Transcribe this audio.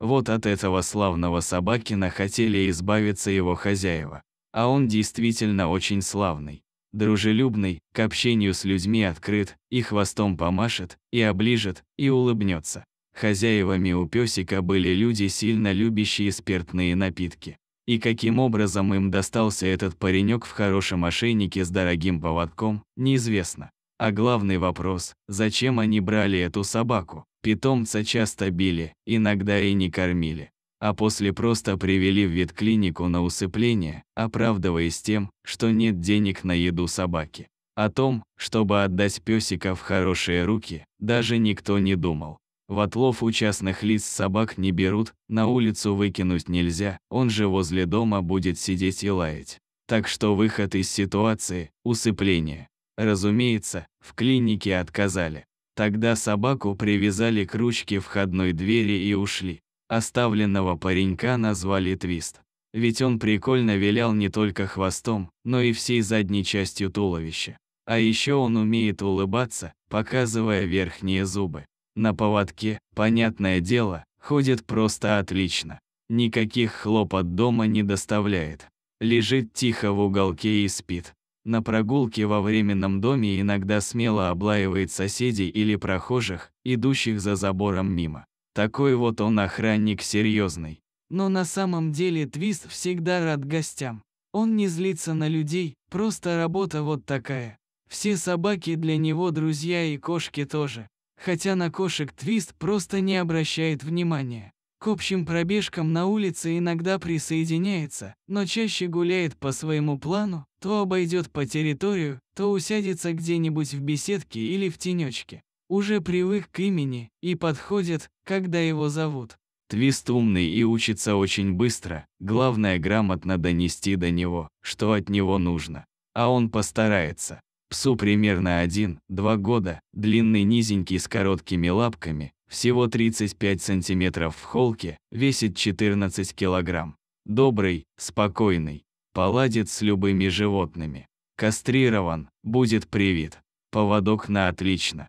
Вот от этого славного собакина хотели избавиться его хозяева. А он действительно очень славный. Дружелюбный, к общению с людьми открыт, и хвостом помашет, и оближет, и улыбнется. Хозяевами у песика были люди, сильно любящие спиртные напитки. И каким образом им достался этот паренек в хорошем ошейнике с дорогим поводком, неизвестно. А главный вопрос – зачем они брали эту собаку? Питомца часто били, иногда и не кормили. А после просто привели в ветклинику на усыпление, оправдываясь тем, что нет денег на еду собаки. О том, чтобы отдать песика в хорошие руки, даже никто не думал. В отлов у частных лиц собак не берут, на улицу выкинуть нельзя, он же возле дома будет сидеть и лаять. Так что выход из ситуации – усыпление. Разумеется, в клинике отказали. Тогда собаку привязали к ручке входной двери и ушли. Оставленного паренька назвали Твист. Ведь он прикольно вилял не только хвостом, но и всей задней частью туловища. А еще он умеет улыбаться, показывая верхние зубы. На поводке, понятное дело, ходит просто отлично. Никаких хлопот дома не доставляет. Лежит тихо в уголке и спит. На прогулке во временном доме иногда смело облаивает соседей или прохожих, идущих за забором мимо. Такой вот он охранник серьезный. Но на самом деле Твист всегда рад гостям. Он не злится на людей, просто работа вот такая. Все собаки для него друзья и кошки тоже. Хотя на кошек Твист просто не обращает внимания. К общим пробежкам на улице иногда присоединяется, но чаще гуляет по своему плану, то обойдет по территорию, то усядется где-нибудь в беседке или в тенечке. Уже привык к имени и подходит, когда его зовут. Твист умный и учится очень быстро, главное грамотно донести до него, что от него нужно. А он постарается. Псу примерно один-два года, длинный низенький с короткими лапками, всего 35 сантиметров в холке, весит 14 килограмм. Добрый, спокойный, поладит с любыми животными. Кастрирован, будет привит. Поводок на отлично.